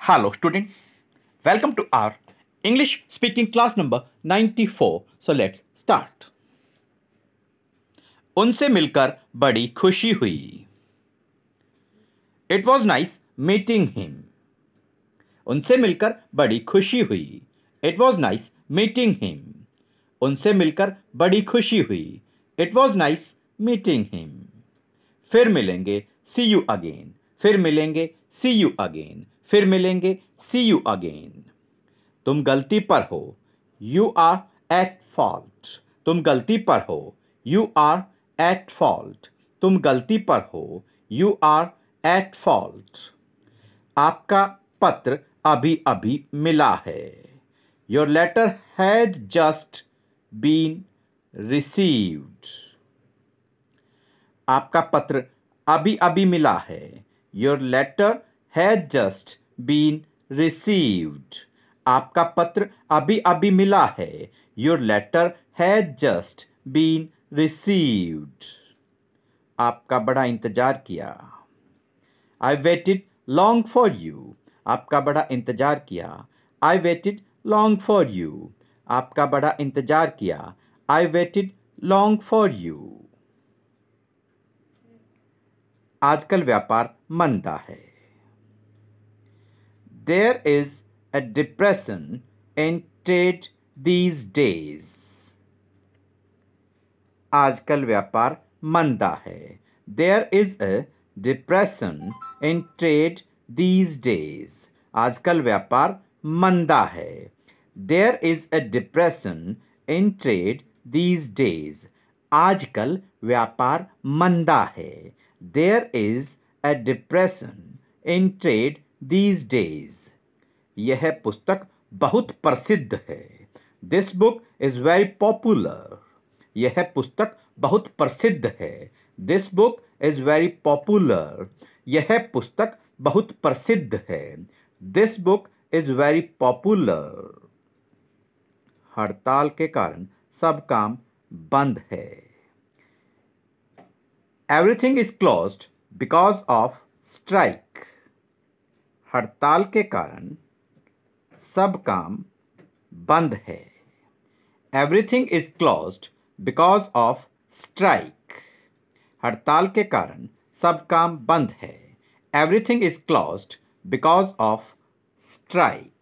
students welcome to our English speaking class number ninety four so let's start उनसे मिलकर बड़ी खुशी हुई it was nice meeting him उनसे मिलकर बड़ी खुशी हुई it was nice meeting him उनसे मिलकर बड़ी खुशी हुई it was nice meeting him फिर मिलेंगे सी यू अगेन फिर मिलेंगे सी यू अगेन फिर मिलेंगे सी यू अगेन तुम गलती पर हो यू आर एट फॉल्ट तुम गलती पर हो यू आर एट फॉल्ट तुम गलती पर हो यू आर एट फॉल्ट आपका पत्र अभी अभी मिला है your letter has just been received आपका पत्र अभी अभी मिला है your letter has just been received आपका पत्र अभी अभी मिला है your letter has just been received आपका बड़ा इंतज़ार किया I waited long for you आपका बड़ा इंतज़ार किया I waited long for you आपका बड़ा इंतज़ार किया I waited long for you आजकल व्यापार मंदा है there is a depression in trade these days आजकल व्यापार मंदा है there is a depression in trade these days आजकल व्यापार मंदा है there is a depression in trade these days आजकल व्यापार मंदा है there is a depression in trade these days यह पुस्तक बहुत प्रसिद्ध है this book is very popular यह पुस्तक बहुत प्रसिद्ध है this book is very popular यह पुस्तक बहुत प्रसिद्ध है this book is very popular हड़ताल के कारण सब काम बंद है everything is closed because of strike हड़ताल के कारण सब काम बंद है everything is closed because of strike हड़ताल के कारण सब काम बंद है everything is closed because of strike